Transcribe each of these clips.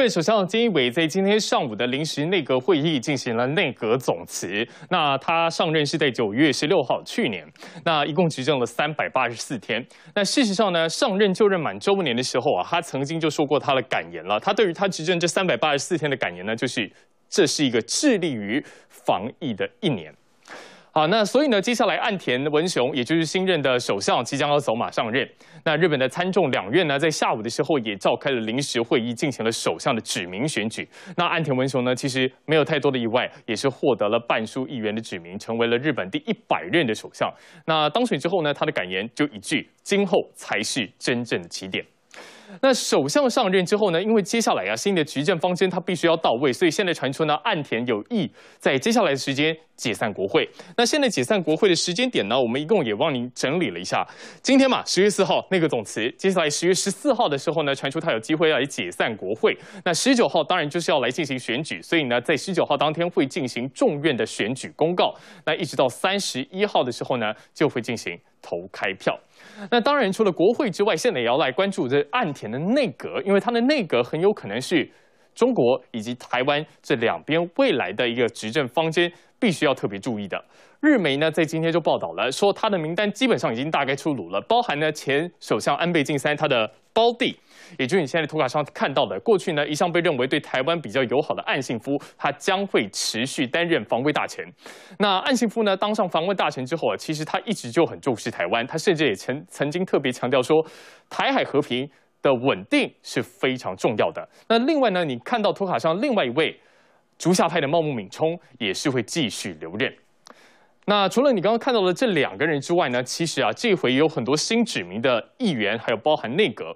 对，首相菅义伟在今天上午的临时内阁会议进行了内阁总辞。那他上任是在九月十六号，去年。那一共执政了三百八十四天。那事实上呢，上任就任满周年的时候啊，他曾经就说过他的感言了。他对于他执政这三百八十四天的感言呢，就是这是一个致力于防疫的一年。好，那所以呢，接下来岸田文雄，也就是新任的首相，即将要走马上任。那日本的参众两院呢，在下午的时候也召开了临时会议，进行了首相的指名选举。那岸田文雄呢，其实没有太多的意外，也是获得了半数议员的指名，成为了日本第一百任的首相。那当选之后呢，他的感言就一句：“今后才是真正的起点。”那首相上任之后呢？因为接下来啊，新的执政方针他必须要到位，所以现在传出呢，岸田有意在接下来的时间解散国会。那现在解散国会的时间点呢，我们一共也帮您整理了一下。今天嘛，十月四号那个总辞，接下来十月十四号的时候呢，传出他有机会来解散国会。那十九号当然就是要来进行选举，所以呢，在十九号当天会进行众院的选举公告。那一直到三十一号的时候呢，就会进行投开票。那当然除了国会之外，现在也要来关注这岸。前的内阁，因为他的内阁很有可能是，中国以及台湾这两边未来的一个执政方针，必须要特别注意的。日媒呢在今天就报道了，说他的名单基本上已经大概出炉了，包含呢前首相安倍晋三他的胞弟，也就是你现在图卡上看到的，过去呢一向被认为对台湾比较友好的岸信夫，他将会持续担任防卫大臣。那岸信夫呢当上防卫大臣之后啊，其实他一直就很重视台湾，他甚至也曾曾经特别强调说，台海和平。的稳定是非常重要的。那另外呢，你看到托卡上另外一位，竹下派的茂木敏充也是会继续留任。那除了你刚刚看到的这两个人之外呢，其实啊，这回也有很多新指名的议员，还有包含内阁。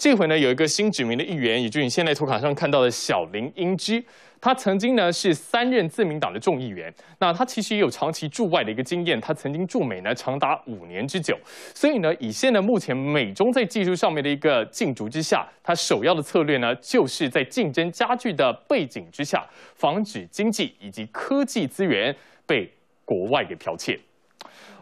这回呢，有一个新指名的议员，也就是你现在图卡上看到的小林英知，他曾经呢是三任自民党的众议员。那他其实也有长期驻外的一个经验，他曾经驻美呢长达五年之久。所以呢，以现在目前美中在技术上面的一个竞逐之下，他首要的策略呢，就是在竞争加剧的背景之下，防止经济以及科技资源被国外给剽窃。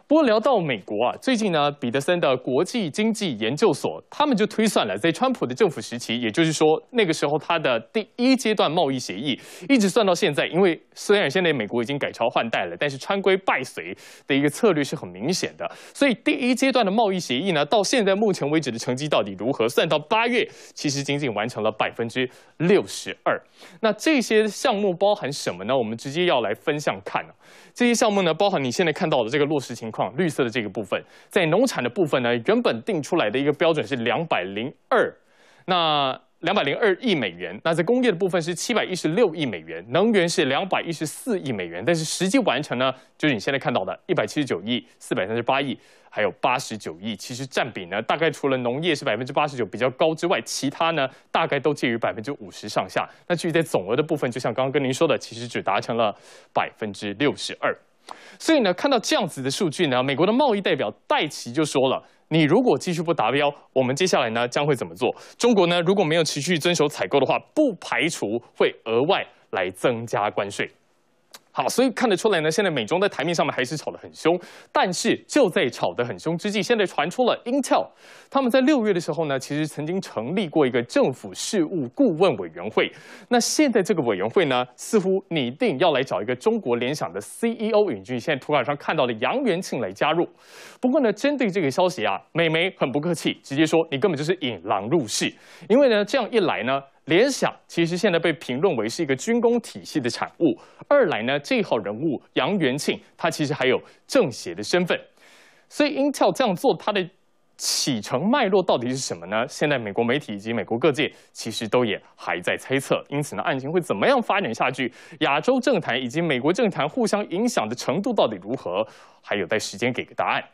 不过聊到美国啊，最近呢，彼得森的国际经济研究所，他们就推算了，在川普的政府时期，也就是说那个时候他的第一阶段贸易协议，一直算到现在。因为虽然现在美国已经改朝换代了，但是川规败随的一个策略是很明显的。所以第一阶段的贸易协议呢，到现在目前为止的成绩到底如何？算到八月，其实仅仅完成了百分之六十二。那这些项目包含什么呢？我们直接要来分项看啊。这些项目呢，包含你现在看到的这个落实情况。绿色的这个部分，在农产的部分呢，原本定出来的一个标准是两百零二，那两百零二亿美元。那在工业的部分是七百一十六亿美元，能源是两百一十四亿美元。但是实际完成呢，就是你现在看到的，一百七十九亿、四百三十八亿，还有八十九亿。其实占比呢，大概除了农业是百分之八十九比较高之外，其他呢大概都介于百分之五十上下。那至于在总额的部分，就像刚刚跟您说的，其实只达成了百分之六十二。所以呢，看到这样子的数据呢，美国的贸易代表戴奇就说了：“你如果继续不达标，我们接下来呢将会怎么做？中国呢，如果没有持续遵守采购的话，不排除会额外来增加关税。”好，所以看得出来呢，现在美中在台面上面还是吵得很凶。但是就在吵得很凶之际，现在传出了 Intel，他们在六月的时候呢，其实曾经成立过一个政府事务顾问委员会。那现在这个委员会呢，似乎拟定要来找一个中国联想的 CEO 引俊，现在图卡上看到的杨元庆来加入。不过呢，针对这个消息啊，美媒很不客气，直接说你根本就是引狼入室，因为呢，这样一来呢。联想其实现在被评论为是一个军工体系的产物。二来呢，这号人物杨元庆，他其实还有政协的身份。所以，Intel 这样做，它的起承脉络到底是什么呢？现在美国媒体以及美国各界其实都也还在猜测。因此呢，案情会怎么样发展下去？亚洲政坛以及美国政坛互相影响的程度到底如何？还有待时间给个答案。